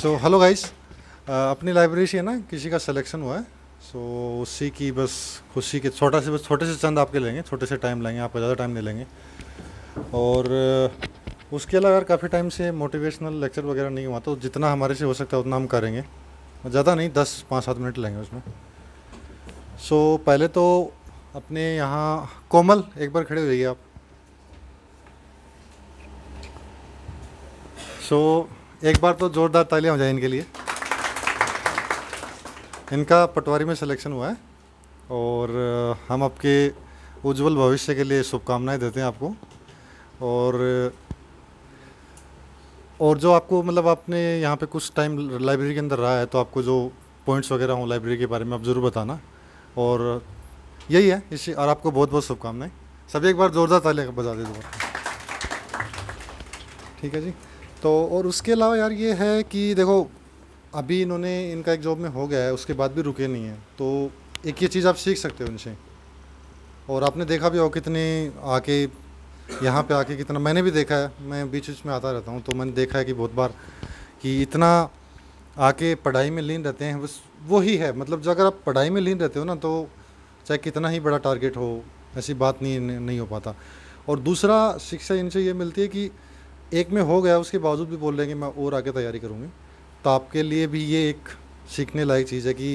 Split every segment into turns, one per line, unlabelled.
सो hello guys अपनी library से ना किसी का सिलेक्शन हुआ है सो so, उसी की बस खुशी के छोटा से बस छोटे से चंद आपके लेंगे छोटे से टाइम लेंगे आपको ज़्यादा टाइम नहीं लेंगे और uh, उसके अलावा काफ़ी टाइम से मोटिवेशनल लेक्चर वगैरह नहीं हुआ तो जितना हमारे से हो सकता है उतना हम करेंगे ज़्यादा नहीं दस पाँच सात मिनट लेंगे उसमें सो so, पहले तो अपने यहाँ कोमल एक बार खड़े हो जाइए आप सो so, एक बार तो ज़ोरदार तालियां हो जाए इनके लिए इनका पटवारी में सिलेक्शन हुआ है और हम आपके उज्जवल भविष्य के लिए शुभकामनाएं देते हैं आपको और और जो आपको मतलब आपने यहाँ पे कुछ टाइम लाइब्रेरी के अंदर रहा है तो आपको जो पॉइंट्स वगैरह हों लाइब्रेरी के बारे में आप ज़रूर बताना और यही है इसी और आपको बहुत बहुत शुभकामनाएं सभी एक बार ज़ोरदार तालियां बजा दे दो ठीक है जी तो और उसके अलावा यार ये है कि देखो अभी इन्होंने इनका एक जॉब में हो गया है उसके बाद भी रुके नहीं है तो एक ये चीज़ आप सीख सकते हो उनसे और आपने देखा भी हो कितने आके यहाँ पे आके कितना मैंने भी देखा है मैं बीच बीच में आता रहता हूँ तो मैंने देखा है कि बहुत बार कि इतना आके पढ़ाई में लीन रहते हैं बस वो ही है मतलब जो अगर आप पढ़ाई में लीन रहते हो ना तो चाहे कितना ही बड़ा टारगेट हो ऐसी बात नहीं नहीं हो पाता और दूसरा शिक्षा इनसे ये मिलती है कि एक में हो गया उसके बावजूद भी बोल रहे हैं कि मैं और आगे तैयारी करूँगी तो आपके लिए भी ये एक सीखने लायक चीज़ है कि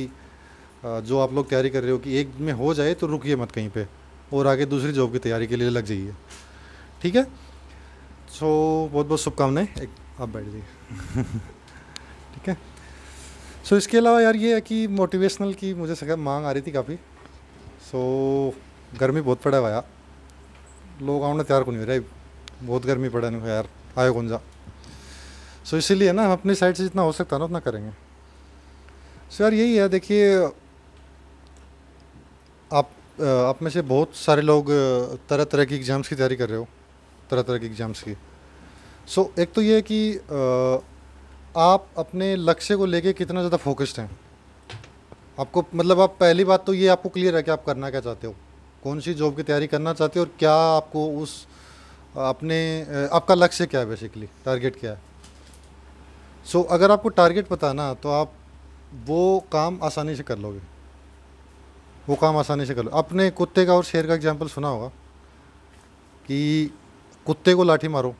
जो आप लोग तैयारी कर रहे हो कि एक में हो जाए तो रुकिए मत कहीं पे और आगे दूसरी जॉब की तैयारी के लिए लग जाइए ठीक है सो so, बहुत बहुत शुभकामनाएं एक आप बैठ जाइए ठीक है सो so, इसके अलावा यार ये है कि मोटिवेशनल की मुझे सगा मांग आ रही थी काफ़ी सो so, गर्मी बहुत पड़ा हुआ यार लोग आने तैयार को नहीं हो रहा बहुत गर्मी पड़ा नहीं यार आयो गुंजा सो इसीलिए ना हम अपनी साइड से जितना हो सकता है ना उतना करेंगे सो यार यही है देखिए आप आप में से बहुत सारे लोग तरह तरह की एग्ज़ाम्स की तैयारी कर रहे हो तरह तरह की एग्ज़ाम्स की सो एक तो ये है कि आप अपने लक्ष्य को लेके कितना ज़्यादा फोकस्ड हैं आपको मतलब आप पहली बात तो ये आपको क्लियर है कि आप करना क्या चाहते हो कौन सी जॉब की तैयारी करना चाहते हो और क्या आपको उस आपने आपका लक्ष्य क्या है बेसिकली टारगेट क्या है सो so, अगर आपको टारगेट पता ना तो आप वो काम आसानी से कर लोगे वो काम आसानी से कर लो आपने कुत्ते का और शेर का एग्जाम्पल सुना होगा कि कुत्ते को लाठी मारो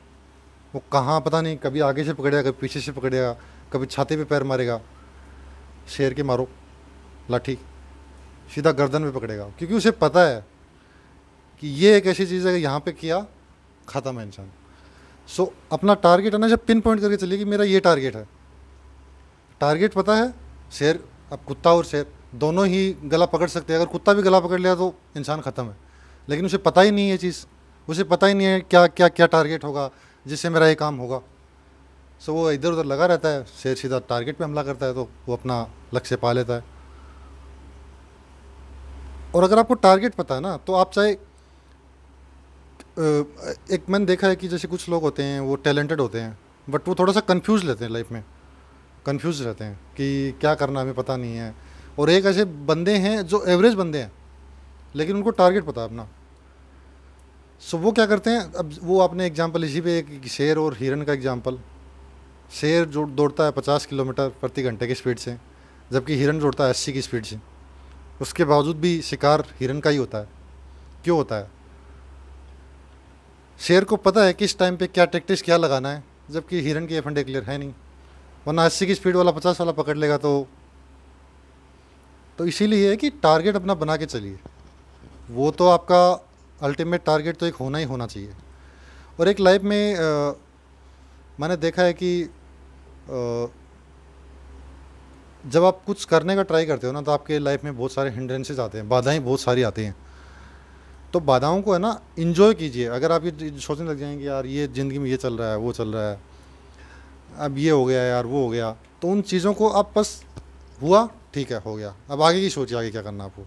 वो कहाँ पता नहीं कभी आगे से पकड़ेगा कभी पीछे से पकड़ेगा कभी छाती पे पैर मारेगा शेर के मारो लाठी सीधा गर्दन में पकड़ेगा क्योंकि उसे पता है कि ये एक ऐसी चीज़ है यहाँ पे किया खत्म है इंसान सो so, अपना टारगेट जब पिन पॉइंट करके चलिए कि मेरा ये टारगेट है टारगेट पता है शेर अब कुत्ता और शेर दोनों ही गला पकड़ सकते हैं अगर कुत्ता भी गला पकड़ लिया तो इंसान ख़त्म है लेकिन उसे पता ही नहीं है चीज़ उसे पता ही नहीं है क्या क्या क्या टारगेट होगा जिससे मेरा ये काम होगा सो so, वो इधर उधर लगा रहता है शेर सीधा टारगेट पे हमला करता है तो वो अपना लक्ष्य पा लेता है और अगर आपको टारगेट पता है ना तो आप चाहे एक मैंने देखा है कि जैसे कुछ लोग होते हैं वो टैलेंटेड होते हैं बट वो थोड़ा सा कन्फ्यूज़ रहते हैं लाइफ में कन्फ्यूज़ रहते हैं कि क्या करना हमें पता नहीं है और एक ऐसे बंदे हैं जो एवरेज बंदे हैं लेकिन उनको टारगेट पता है अपना सो so, वो क्या करते हैं अब वो आपने एग्ज़ाम्पल इसी पे एक शेर और हिरन का एग्ज़ाम्पल शेर जो दौड़ता है पचास किलोमीटर प्रति घंटे की स्पीड से जबकि हिरन दौड़ता है अस्सी की स्पीड से उसके बावजूद भी शिकार हिरन का ही होता है क्यों होता है शेर को पता है किस टाइम पे क्या टैक्टिक्स क्या लगाना है जबकि हिरन की एंड क्लियर है नहीं वरना अस्सी की स्पीड वाला पचास वाला पकड़ लेगा तो तो इसीलिए है कि टारगेट अपना बना के चलिए वो तो आपका अल्टीमेट टारगेट तो एक होना ही होना चाहिए और एक लाइफ में आ, मैंने देखा है कि आ, जब आप कुछ करने का ट्राई करते हो ना तो आपके लाइफ में बहुत सारे हिंड्रेंसेज आते हैं बाधाएं बहुत सारी आती हैं तो बाधाओं को है ना इन्जॉय कीजिए अगर आप ये सोचने लग जाएंगे यार ये ज़िंदगी में ये चल रहा है वो चल रहा है अब ये हो गया यार वो हो गया तो उन चीज़ों को आप बस हुआ ठीक है हो गया अब आगे की सोचिए आगे क्या करना आपको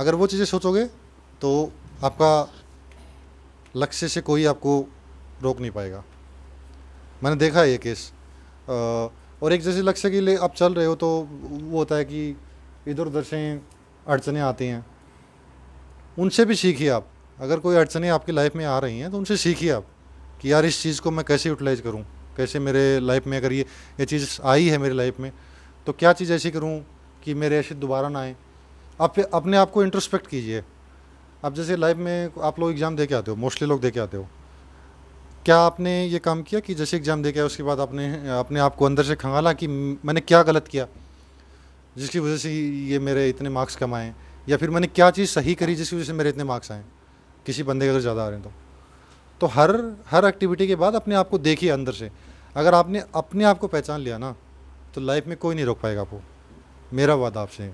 अगर वो चीज़ें सोचोगे तो आपका लक्ष्य से कोई आपको रोक नहीं पाएगा मैंने देखा है ये केस और एक जैसे लक्ष्य के लिए आप चल रहे हो तो वो होता है कि इधर उधर से अड़चने आती हैं उनसे भी सीखिए आप अगर कोई अड़चने आपकी लाइफ में आ रही हैं तो उनसे सीखिए आप कि यार इस चीज़ को मैं कैसे यूटिलाइज़ करूँ कैसे मेरे लाइफ में अगर ये ये चीज़ आई है मेरी लाइफ में तो क्या चीज़ ऐसी करूँ कि मेरे ऐसे दोबारा ना आए आप अपने आप को इंट्रोस्पेक्ट कीजिए आप जैसे लाइफ में आप लोग एग्ज़ाम दे के आते हो मोस्टली लोग दे के आते हो क्या आपने ये काम किया कि जैसे एग्ज़ाम दे के उसके बाद आपने अपने आप को अंदर से खंगाला कि मैंने क्या गलत किया जिसकी वजह से ये मेरे इतने मार्क्स कमाए या फिर मैंने क्या चीज़ सही करी जिसकी वजह से मेरे इतने मार्क्स आए किसी बंदे के अगर ज़्यादा आ रहे हैं तो तो हर हर एक्टिविटी के बाद अपने आप को देखिए अंदर से अगर आपने अपने आप को पहचान लिया ना तो लाइफ में कोई नहीं रोक पाएगा आपको मेरा वादा आपसे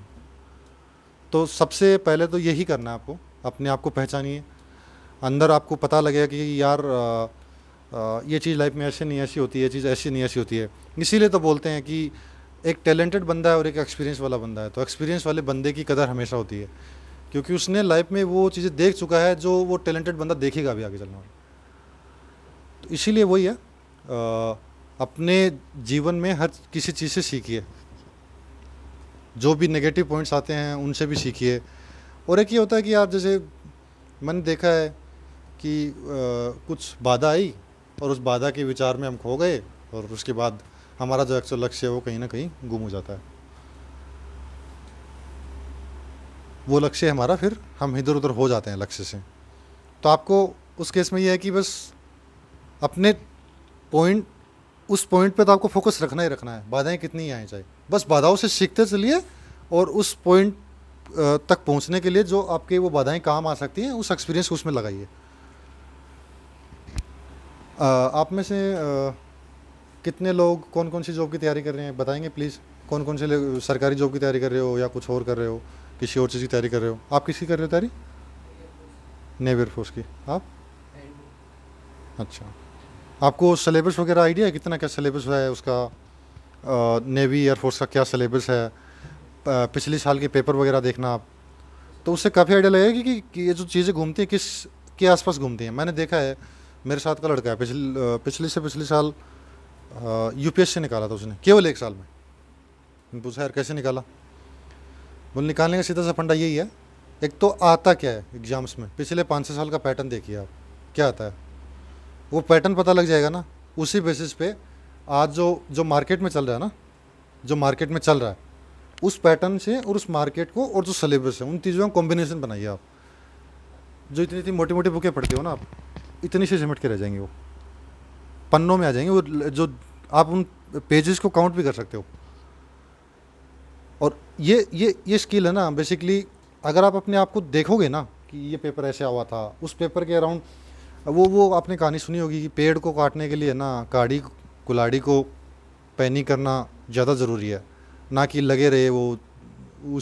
तो सबसे पहले तो यही करना है आपको अपने आप को पहचानिए अंदर आपको पता लगेगा कि यार आ, आ, ये चीज़ लाइफ में ऐसे नहीं ऐसी होती है ये चीज़ ऐसी नहीं ऐसी होती है इसीलिए तो बोलते हैं कि एक टैलेंटेड बंदा है और एक एक्सपीरियंस वाला बंदा है तो एक्सपीरियंस वाले बंदे की कदर हमेशा होती है क्योंकि उसने लाइफ में वो चीज़ें देख चुका है जो वो टैलेंटेड बंदा देखेगा भी आगे चलने वाला तो इसीलिए वही है आ, अपने जीवन में हर किसी चीज़ से सीखिए जो भी नेगेटिव पॉइंट्स आते हैं उनसे भी सीखिए और एक ये होता है कि आप जैसे मैंने देखा है कि आ, कुछ बाधा आई और उस बाधा के विचार में हम खो गए और उसके बाद हमारा जो एक्चुअल लक्ष्य है वो कहीं ना कहीं गुम हो जाता है वो लक्ष्य हमारा फिर हम इधर उधर हो जाते हैं लक्ष्य से तो आपको उस केस में ये है कि बस अपने पॉइंट उस पॉइंट पे तो आपको फोकस रखना ही रखना है बाधाएं कितनी आए चाहे बस बाधाओं से सीखते चलिए और उस पॉइंट तक पहुंचने के लिए जो आपके वो बाधाएं काम आ सकती हैं उस एक्सपीरियंस को उसमें लगाइए आप में से आ, कितने लोग कौन कौन सी जॉब की तैयारी कर रहे हैं बताएंगे प्लीज़ कौन कौन से सरकारी जॉब की तैयारी कर रहे हो या कुछ और कर रहे हो किसी और चीज़ की तैयारी कर रहे हो आप किसकी कर रहे हो तैयारी नेवी एयरफोर्स की आप अच्छा आपको सलेबस वगैरह आइडिया है कितना क्या सलेबस है उसका नेवी एयरफोर्स का क्या सलेबस है पिछले साल के पेपर वगैरह देखना आप तो उससे काफ़ी आइडिया लगेगा कि, कि ये जो चीज़ें घूमती हैं किस के आसपास घूमती हैं मैंने देखा है मेरे साथ का लड़का है पिछले पिछले से पिछले साल यूपीएस हाँ, से निकाला था उसने केवल एक साल में पूछा यार कैसे निकाला बोल निकालने का सीधा सा फंडा यही है एक तो आता क्या है एग्ज़ाम्स में पिछले पाँच छः साल का पैटर्न देखिए आप क्या आता है वो पैटर्न पता लग जाएगा ना उसी बेसिस पे आज जो जो मार्केट में चल रहा है ना जो मार्केट में चल रहा है उस पैटर्न से और उस मार्केट को और जो सिलेबस है उन चीज़ों का कॉम्बिनेशन बनाइए आप जो इतनी इतनी मोटी मोटी बुकें पढ़ते हो ना आप इतनी से सिमट के रह जाएंगे वो पन्नों में आ जाएंगे वो जो आप उन पेजेस को काउंट भी कर सकते हो और ये ये ये स्किल है ना बेसिकली अगर आप अपने आप को देखोगे ना कि ये पेपर ऐसे हुआ था उस पेपर के अराउंड वो वो आपने कहानी सुनी होगी कि पेड़ को काटने के लिए ना गाड़ी कुलाड़ी को पैनी करना ज़्यादा ज़रूरी है ना कि लगे रहे वो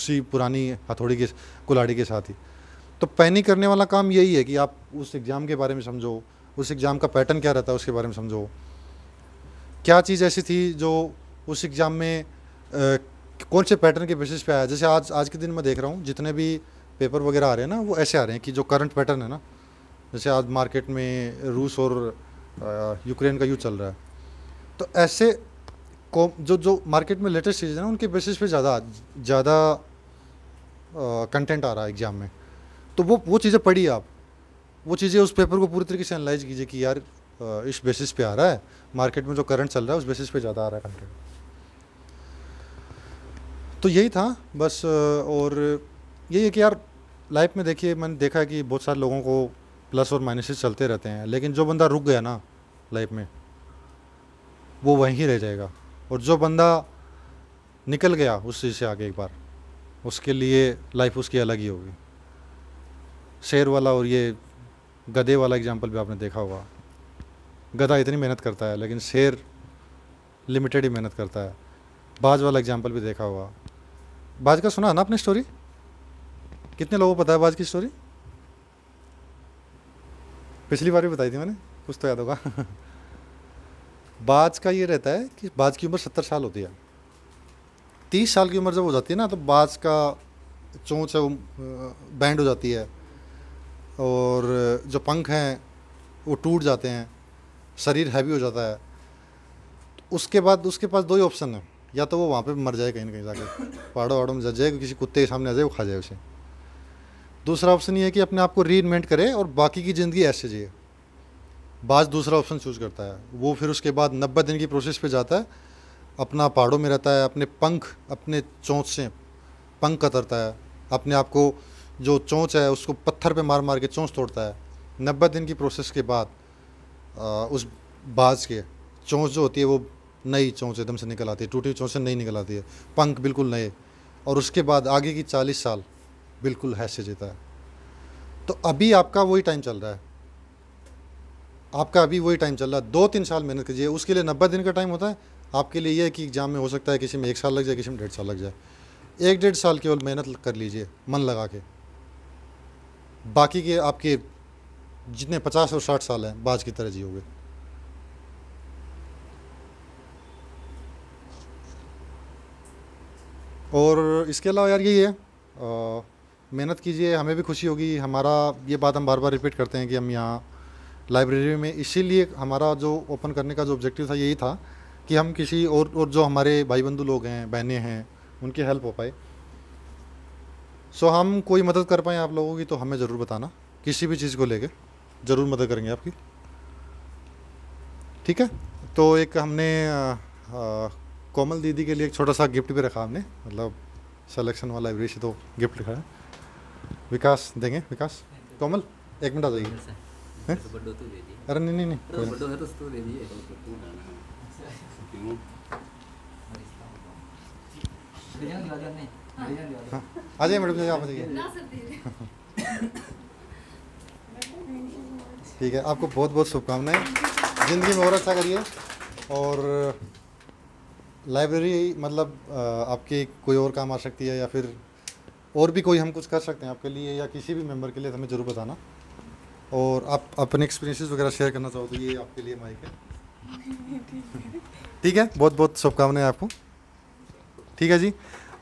उसी पुरानी हथौड़ी के कुलाड़ी के साथ ही तो पैनी करने वाला काम यही है कि आप उस एग्ज़ाम के बारे में समझो उस एग्ज़ाम का पैटर्न क्या रहता है उसके बारे में समझो क्या चीज़ ऐसी थी जो उस एग्ज़ाम में आ, कौन से पैटर्न के बेसिस पे आया जैसे आज आज के दिन मैं देख रहा हूँ जितने भी पेपर वगैरह आ रहे हैं ना वो ऐसे आ रहे हैं कि जो करंट पैटर्न है ना जैसे आज मार्केट में रूस और यूक्रेन का युद्ध चल रहा है तो ऐसे जो जो मार्केट में लेटेस्ट चीज़ें ना उनके बेसिस पे ज़्यादा ज़्यादा कंटेंट आ रहा है एग्ज़ाम में तो वो वो चीज़ें पढ़ी आप वो चीज़ें उस पेपर को पूरी तरीके से एनालाइज कीजिए कि यार इस बेसिस पे आ रहा है मार्केट में जो करंट चल रहा है उस बेसिस पे ज़्यादा आ रहा है कंटेंट तो यही था बस और यही है कि यार लाइफ में देखिए मैंने देखा कि बहुत सारे लोगों को प्लस और माइनस चलते रहते हैं लेकिन जो बंदा रुक गया ना लाइफ में वो वहीं रह जाएगा और जो बंदा निकल गया उस चीज़ से आगे एक बार उसके लिए लाइफ उसकी अलग ही होगी शेर वाला और ये गधे वाला एग्जाम्पल भी आपने देखा होगा गधा इतनी मेहनत करता है लेकिन शेर लिमिटेड ही मेहनत करता है बाज वाला एग्जाम्पल भी देखा होगा बाज का सुना है ना आपने स्टोरी कितने लोगों को पता है बाज की स्टोरी पिछली बार भी बताई थी मैंने कुछ तो याद होगा बाज का ये रहता है कि बाज की उम्र सत्तर साल होती है तीस साल की उम्र जब हो जाती है ना तो बाज का चोंच है वो बैंड हो जाती है और जो पंख हैं वो टूट जाते हैं शरीर हैवी हो जाता है तो उसके बाद उसके पास दो ही ऑप्शन है या तो वो वहाँ पे मर जाए कहीं ना कहीं जाके पहाड़ों वहाड़ों में जा जाए किसी कुत्ते के सामने आ जाए वो खा जाए उसे दूसरा ऑप्शन ये है कि अपने आप को री इन्वेंट करे और बाकी की ज़िंदगी ऐसे जिए बाज दूसरा ऑप्शन चूज़ करता है वो फिर उसके बाद नब्बे दिन की प्रोसेस पे जाता है अपना पहाड़ों में रहता है अपने पंख अपने चोंच से पंख कतरता है अपने आप को जो चोंच है उसको पत्थर पे मार मार के चोंच तोड़ता है नब्बे दिन की प्रोसेस के बाद आ, उस बाज के चोंच जो होती है वो नई चोंच एकदम से निकल आती है टूटी हुई चोंच से नई निकल आती है पंख बिल्कुल नए और उसके बाद आगे की चालीस साल बिल्कुल हैसे जीता है तो अभी आपका वही टाइम चल रहा है आपका अभी वही टाइम चल रहा है दो तीन साल मेहनत कीजिए उसके लिए नब्बे दिन का टाइम होता है आपके लिए यह है कि एग्ज़ाम में हो सकता है किसी में एक साल लग जाए किसी में डेढ़ साल लग जाए एक डेढ़ साल केवल मेहनत कर लीजिए मन लगा के बाकी के आपके जितने पचास और साठ साल हैं बाज की तरह जियोगे और इसके अलावा यार यही है मेहनत कीजिए हमें भी खुशी होगी हमारा ये बात हम बार बार रिपीट करते हैं कि हम यहाँ लाइब्रेरी में इसीलिए हमारा जो ओपन करने का जो ऑब्जेक्टिव था यही था कि हम किसी और और जो हमारे भाई बंधु लोग हैं बहनें हैं उनकी हेल्प हो पाए सो हम कोई मदद कर पाए आप लोगों की तो हमें ज़रूर बताना किसी भी चीज़ को लेके ज़रूर मदद करेंगे आपकी ठीक है तो एक हमने कोमल दीदी के लिए एक छोटा सा गिफ्ट भी रखा हमने मतलब सेलेक्शन वाला लाइब्रेरी से तो गिफ्ट रखा है विकास देंगे विकास कोमल एक मिनट आ जाइए तो अरे नहीं नहीं नहीं हाँ। आ जाइए मैडम जी आप बताइए ठीक है आपको बहुत बहुत शुभकामनाएं ज़िंदगी में और अच्छा करिए और लाइब्रेरी मतलब आपके कोई और काम आ सकती है या फिर और भी कोई हम कुछ कर सकते हैं आपके लिए या किसी भी मेंबर के लिए तो हमें ज़रूर बताना और आप अपने एक्सपीरियंसेस वगैरह शेयर करना चाहो तो ये आपके लिए माइक है ठीक है बहुत बहुत शुभकामनाएं आपको ठीक है जी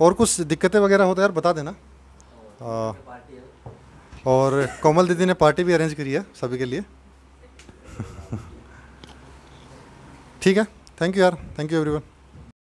और कुछ दिक्कतें वगैरह हो तो यार बता देना आ, हाँ। और कोमल दीदी ने पार्टी भी अरेंज करी है सभी के लिए ठीक है थैंक यू यार थैंक यू एवरीवन